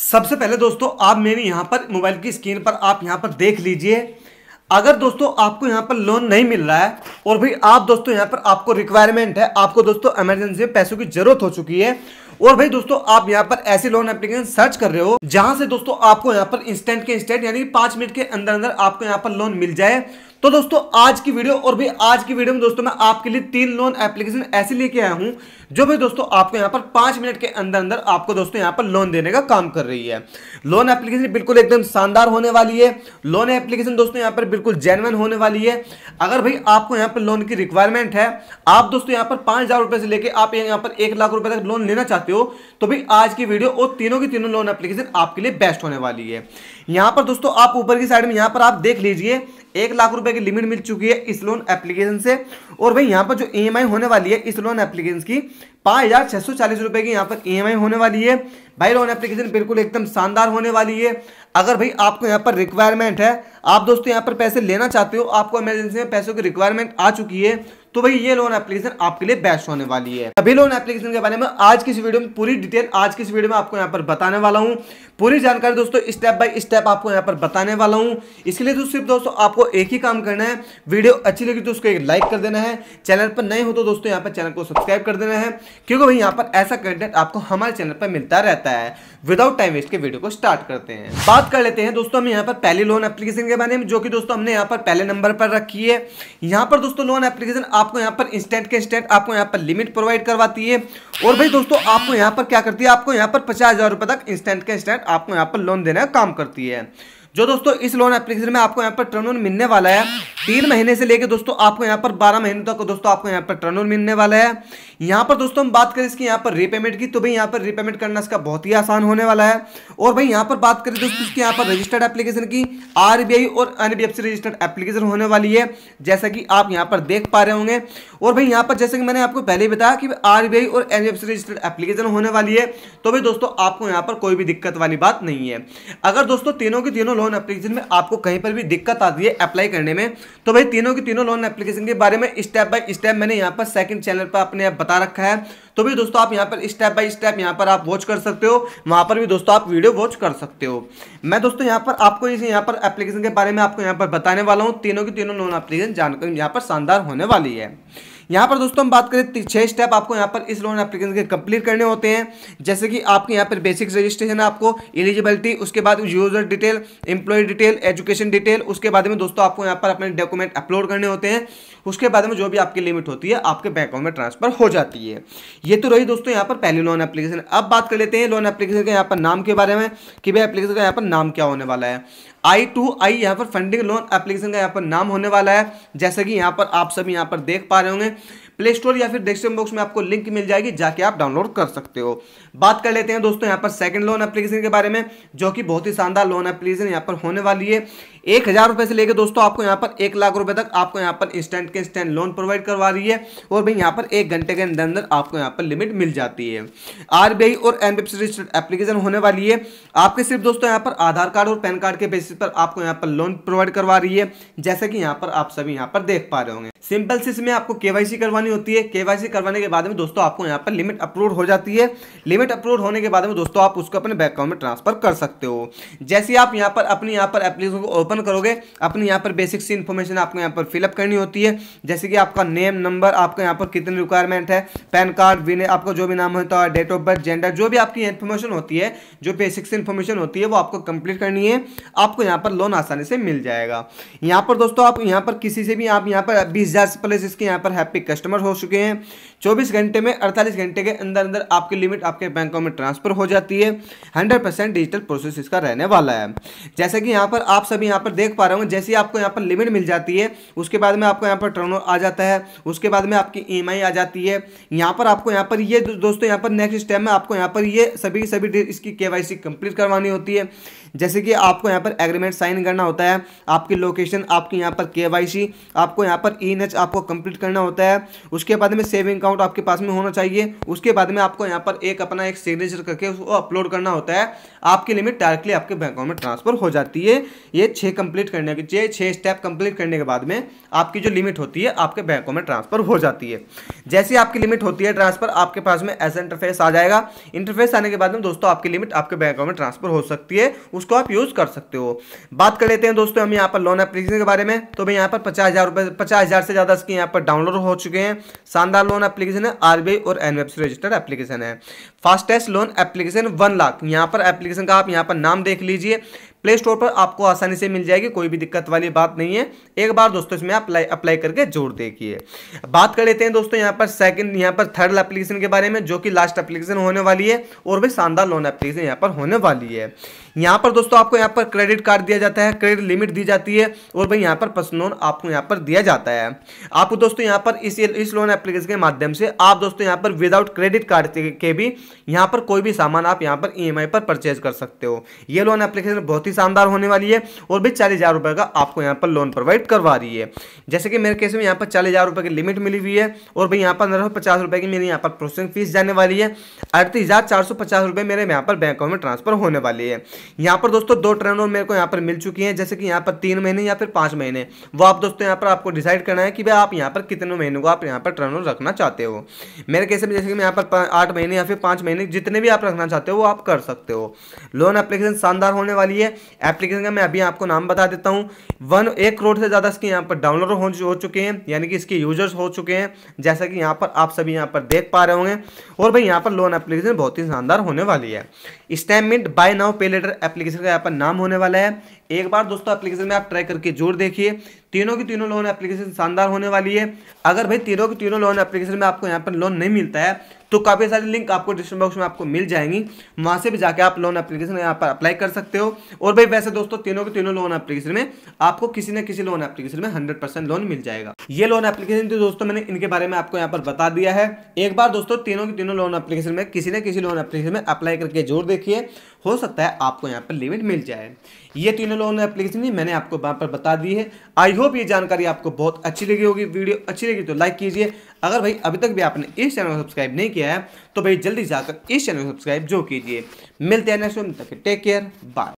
सबसे पहले दोस्तों आप मेरे यहाँ पर मोबाइल की स्क्रीन पर आप यहाँ पर देख लीजिए अगर दोस्तों आपको यहाँ पर लोन नहीं मिल रहा है और भाई आप दोस्तों यहाँ पर आपको रिक्वायरमेंट है आपको दोस्तों इमरजेंसी में पैसों की जरूरत हो चुकी है और भाई दोस्तों आप यहाँ पर ऐसी लोन एप्लीकेशन सर्च कर रहे हो जहां से दोस्तों आपको यहाँ पर इंस्टेंट के इंस्टेंट यानी पांच मिनट के अंदर अंदर आपको यहाँ पर लोन मिल जाए तो दोस्तों आज की वीडियो और भी आज की वीडियो में दोस्तों मैं आपके लिए तीन लोन एप्लीकेशन ऐसे लेके आया हूं जो भी दोस्तों आपको यहां पर पांच मिनट के अंदर अंदर आपको दोस्तों यहां पर लोन देने का काम कर रही है लोन एप्लीकेशन बिल्कुल एकदम शानदार होने वाली है लोन एप्लीकेशन दोस्तों यहां पर बिल्कुल जेनवन होने वाली है अगर भाई आपको यहाँ पर लोन की रिक्वायरमेंट है आप दोस्तों यहाँ पर पांच हजार से लेकर आप यहाँ पर एक लाख रुपए तक लोन लेना चाहते हो तो भाई आज की वीडियो और तीनों की तीनों लोन एप्लीकेशन आपके लिए बेस्ट होने वाली है यहाँ पर दोस्तों आप ऊपर की साइड में यहां पर आप देख लीजिए एक लाख रुपए रुपए की लिमिट मिल चुकी है इस लोन एप्लीकेशन से और भाई यहाँ पर जो ई e होने वाली है इस लोन एप्लीकेशन की पाँच हज़ार छः सौ चालीस रुपये की यहाँ पर ई e होने वाली है भाई लोन एप्लीकेशन बिल्कुल एकदम शानदार होने वाली है अगर भाई आपको यहाँ पर रिक्वायरमेंट है आप दोस्तों यहाँ पर पैसे लेना चाहते हो आपको इमरजेंसी में पैसों की रिक्वायरमेंट आ चुकी है तो भाई ये लोन एप्लीकेशन आपके लिए बेस्ट होने वाली है सभी लोन एप्लीकेशन के बारे में आज की इस वीडियो में पूरी डिटेल आज की इस वीडियो में आपको यहाँ पर बताने वाला हूँ पूरी जानकारी दोस्तों स्टेप बाय स्टेप आपको यहाँ पर बताने वाला हूँ इसलिए तो सिर्फ दोस्तों आपको एक ही काम करना है वीडियो अच्छी लगी तो उसको एक लाइक कर देना है चैनल पर नए हो तो दोस्तों यहाँ पर चैनल को सब्सक्राइब कर देना है क्योंकि भाई यहाँ पर ऐसा कंटेंट आपको हमारे चैनल पर मिलता रहता है विदाउट टाइम वेस्ट के वीडियो को स्टार्ट करते हैं बात कर लेते हैं दोस्तों हम यहाँ पर पहले लोन एप्लीकेशन के बारे में जो कि दोस्तों हमने यहाँ पर पहले नंबर पर रखी है यहाँ पर दोस्तों लोन एप्लीकेशन आप आपको यहाँ पर इंस्टेंट के इंस्टेंट आपको यहाँ पर लिमिट प्रोवाइड करवाती है और भाई दोस्तों आपको यहाँ पर क्या करती है आपको यहाँ पर पचास हज़ार रुपये तक इंस्टेंट के इंस्टेंट आपको यहाँ पर लोन देने का काम करती है जो दोस्तों इस लोन एप्लीकेशन में आपको यहाँ पर टर्न लोन मिलने वाला है तीन महीने से लेकर दोस्तों आपको यहाँ पर बारह महीने तक दोस्तों आपको यहाँ पर टर्न लोन मिलने वाला है यहाँ पर दोस्तों हम बात करें इसकी यहाँ पर रीपेमेंट की तो भाई यहाँ पर रीपेमेंट करना इसका बहुत ही आसान होने वाला है और भाई यहाँ पर बात करें दोस्तों इसकी यहाँ पर रजिस्टर्ड एप्लीकेशन की आर और एन रजिस्टर्ड एप्लीकेशन होने वाली है जैसा कि आप यहाँ पर देख पा रहे होंगे और भाई यहाँ पर जैसे कि मैंने आपको पहले ही बताया कि आर और एन रजिस्टर्ड एप्लीकेशन होने वाली है तो भाई दोस्तों आपको यहाँ पर कोई भी दिक्कत वाली बात नहीं है अगर दोस्तों तीनों की तीनों लोन एप्लीकेशन में आपको कहीं पर भी दिक्कत आती है अप्लाई करने में तो भाई तीनों की तीनों लोन एप्लीकेशन के बारे में स्टेप बाय स्टेप मैंने यहाँ पर सेकंड चैनल पर अपने आप बता रखा है तो भी दोस्तों आप यहाँ पर स्टेप बाय स्टेप यहाँ पर आप वॉच कर सकते हो वहाँ पर भी दोस्तों आप वीडियो वॉच कर सकते हो मैं दोस्तों यहाँ पर आपको इस यहाँ पर एप्लीकेशन के बारे में आपको यहाँ पर बताने वाला हूँ तीनों की तीनों लोन एप्लीकेशन जानकारी यहाँ पर शानदार होने वाली है यहाँ पर दोस्तों हम बात करें छः स्टेप आपको यहाँ पर इस लोन एप्लीकेशन के कंप्लीट करने होते हैं जैसे कि आपके यहाँ पर बेसिक रजिस्ट्रेशन है आपको एलिजिबिलिटी उसके बाद user detail employ detail education detail उसके बाद में दोस्तों आपको यहाँ पर अपने डॉक्यूमेंट अपलोड करने होते हैं उसके बाद में जो भी आपकी लिमिट होती है आपके बैंक अकाउंट में ट्रांसफर हो जाती है ये तो रही दोस्तों यहाँ पर पहली लोन एप्लीकेशन अब बात कर लेते हैं लोन एप्लीकेशन के यहाँ पर नाम के बारे में कि भाई एप्लीकेशन का यहाँ पर नाम क्या होने वाला है आई टू आई यहाँ पर फंडिंग लोन एप्लीकेशन का यहाँ पर नाम होने वाला है जैसे कि यहाँ पर आप सभी यहाँ पर देख पा रहे होंगे प्ले स्टोर या फिर डिस्क्रिप्शन बॉक्स में आपको लिंक मिल जाएगी जाके आप डाउनलोड कर सकते हो बात कर लेते हैं दोस्तों यहाँ पर सेकंड लोन एप्लीकेशन के बारे में जो कि बहुत ही शानदार लोन एप्लीकेशन यहाँ पर होने वाली है एक हज़ार रुपये से लेकर दोस्तों आपको यहाँ पर एक लाख रुपये तक आपको यहाँ पर इंस्टेंट के इंस्टेंट लोन प्रोवाइड करवा रही है और भाई यहाँ पर एक घंटे के अंदर अंदर आपको यहाँ पर लिमिट मिल जाती है आरबीआई और एन रजिस्टर्ड एप्लीकेशन होने वाली है आपके सिर्फ दोस्तों यहाँ पर आधार कार्ड और पैन कार्ड के बेसिस पर आपको यहाँ पर लोन प्रोवाइड करवा रही है जैसे कि यहाँ पर आप सभी यहाँ पर देख पा रहे होंगे सिंपल से इसमें आपको केवाईसी करवानी होती है केवाईसी करवाने के बाद में दोस्तों आपको यहाँ पर लिमिट अप्रूव हो जाती है लिमिट अप्रूव होने के बाद में दोस्तों आप उसको अपने बैंक अकाउंट में ट्रांसफर कर सकते हो जैसे आप यहाँ पर अपनी यहाँ पर एप्लीकेशन को ओपन करोगे अपने यहाँ पर बेसिक सी इन्फॉर्मेशन आपको यहाँ पर फिलअप करनी होती है जैसे कि आपका नेम नंबर आपका यहाँ पर कितनी रिक्वायरमेंट है पैन कार्ड विन आपका जो भी नाम होता है डेट ऑफ बर्थ जेंडर जो भी आपकी इन्फॉर्मेशन होती है जो बेसिक सी इन्फॉर्मेशन होती है वो आपको कंप्लीट करनी है आपको यहाँ पर लोन आसानी से मिल जाएगा यहाँ पर दोस्तों आप यहाँ पर किसी से भी आप यहाँ पर बीस हज़ार से प्लस इसके यहाँ पर हैप्पी कस्टमर हो चुके हैं चौबीस घंटे में अड़तालीस घंटे के अंदर अंदर आपकी लिमिट आपके बैंकों में ट्रांसफर हो जाती है हंड्रेड डिजिटल प्रोसेस इसका रहने वाला है जैसे कि यहाँ पर आप सभी यहाँ पर देख पा रहे होंगे जैसे ही आपको यहाँ पर लिमिट मिल जाती है उसके बाद में आपको यहाँ पर टर्न आ जाता है उसके बाद में आपकी ई e आ जाती है यहाँ पर आपको यहाँ पर ये दोस्तों यहाँ पर नेक्स्ट स्टेप में आपको यहाँ पर ये सभी सभी इसकी के कंप्लीट करवानी होती है जैसे कि आपको यहाँ पर एग्रीमेंट साइन करना होता है आपकी लोकेशन आपकी यहाँ पर के आपको यहाँ पर ई e आपको कंप्लीट करना होता है उसके बाद में सेविंग अकाउंट आपके पास में होना चाहिए उसके बाद में आपको यहाँ पर एक अपना एक सिग्नेचर करके उसको अपलोड करना होता है आपकी लिमिट डायरेक्टली आपके बैंक अकाउंट में ट्रांसफर हो जाती है ये छः कंप्लीट करने के ये छः स्टेप कंप्लीट करने के बाद में आपकी जो लिमिट होती है आपके बैंकों में ट्रांसफर हो जाती है जैसे आपकी लिमिट होती है ट्रांसफर आपके पास में ऐसा इंटरफेस आ जाएगा इंटरफेस आने के बाद में दोस्तों आपकी लिमिट आपके बैंक में ट्रांसफर हो सकती है उस उसको आप यूज़ कर सकते हो बात कर लेते हैं दोस्तों हम यहाँ पर लोन एप्लीकेशन के बारे में तो भाई यहाँ पर पचास हज़ार रुपए पचास हज़ार से ज़्यादा इसके यहाँ पर डाउनलोड हो चुके हैं शानदार लोन एप्लीकेशन है आरबीआई और एनवेब से रजिस्टर्ड एप्लीकेशन है fastest loan application one lakh यहाँ पर एप्लीकेशन का आप यहाँ पर नाम देख लीजिए प्ले स्टोर पर आपको आसानी से मिल जाएगी कोई भी दिक्कत वाली बात नहीं है एक बार दोस्तों इसमें अप्लाई अप्लाई करके जोड़ देखिए बात कर लेते हैं दोस्तों यहाँ पर सेकंड यहाँ पर थर्ड एप्लीकेशन के बारे में जो कि लास्ट एप्लीकेशन होने वाली है और भी शानदार लोन एप्लीकेशन यहाँ पर होने वाली है यहाँ पर दोस्तों आपको यहाँ पर क्रेडिट कार्ड दिया जाता है क्रेडिट लिमिट दी जाती है और भाई यहाँ पर पर्सनल लोन आपको यहाँ पर दिया जाता है आपको दोस्तों यहाँ पर इस इस लोन एप्लीकेशन के माध्यम से आप दोस्तों यहाँ पर विदाउट क्रेडिट कार्ड के भी यहाँ पर कोई भी सामान आप यहाँ पर ई पर परचेज कर सकते हो ये लोन एप्लीकेशन बहुत ही शानदार होने वाली है और भी चालीस हज़ार का आपको यहाँ पर लोन प्रोवाइड करवा रही है जैसे कि मेरे केस में यहाँ पर चालीस की लिमिट मिली हुई है और भाई यहाँ पर अंदर पचास रुपये की मेरी यहाँ पर प्रोसेसिंग फीस जाने वाली है अड़तीस हज़ार चार सौ पचास रुपए मेरे यहाँ पर बैंक में ट्रांसफर होने वाली है यहाँ पर दोस्तों दो ट्रेन और मेरे को यहाँ पर मिल चुकी हैं जैसे कि यहाँ पर तीन महीने या फिर पाँच महीने वो आप दोस्तों यहाँ पर आपको डिसाइड करना है कि भाई आप यहाँ पर कितने महीने को आप यहाँ पर ट्रेन रखना चाहते हो मेरे कैसे में जैसे कि मैं यहाँ पर आठ महीने या फिर पाँच महीने जितने भी आप रखना चाहते हो वो आप कर सकते हो लोन एप्लीकेशन शानदार होने वाली है एप्लीकेशन का मैं अभी आपको नाम बता देता हूँ वन एक करोड़ से ज़्यादा इसके यहाँ पर डाउनलोड हो, हो चुके हैं यानी कि इसके यूजर्स हो चुके हैं जैसा कि यहाँ पर आप सभी यहाँ पर देख पा रहे होंगे और भाई यहाँ पर लोन एप्लीकेशन बहुत ही शानदार होने वाली है statement buy now pay later application का यहाँ पर नाम होने वाला है एक बार दोस्तों एप्लीकेशन में आप ट्राई करके जोर देखिए तीनों की तीनों लोन एप्लीकेशन शानदार होने वाली है अगर भाई तीनों की तीनों लोन एप्लीकेशन में आपको यहाँ पर लोन नहीं मिलता है तो काफ़ी सारी लिंक आपको डिस्क्रिप्शन बॉक्स में आपको मिल जाएंगी वहाँ से भी जाके आप लोन एप्लीकेशन यहाँ पर अप्लाई कर सकते हो और भाई वैसे दोस्तों तीनों के तीनों लोन एप्लीकेशन में आपको किसी न किसी लोन एप्लीकेशन में हंड्रेड लोन मिल जाएगा ये लोन एप्लीकेशन तो दोस्तों मैंने इनके बारे में आपको यहाँ पर बता दिया है एक बार दोस्तों तीनों के तीनों लोन एप्लीकेशन में किसी न किसी लोन एप्लीकेशन में अप्लाई करके जोर देखिए हो सकता है आपको यहाँ पर लिमिट मिल जाए ये तीनों लोन एप्लीकेशन ही मैंने आपको वहाँ पर बता दी है आई होप ये जानकारी आपको बहुत अच्छी लगी होगी वीडियो अच्छी लगी तो लाइक कीजिए अगर भाई अभी तक भी आपने इस चैनल को सब्सक्राइब नहीं किया है तो भाई जल्दी जाकर इस चैनल को सब्सक्राइब जो कीजिए मिलते हैं नेक्स्ट टेक केयर बाय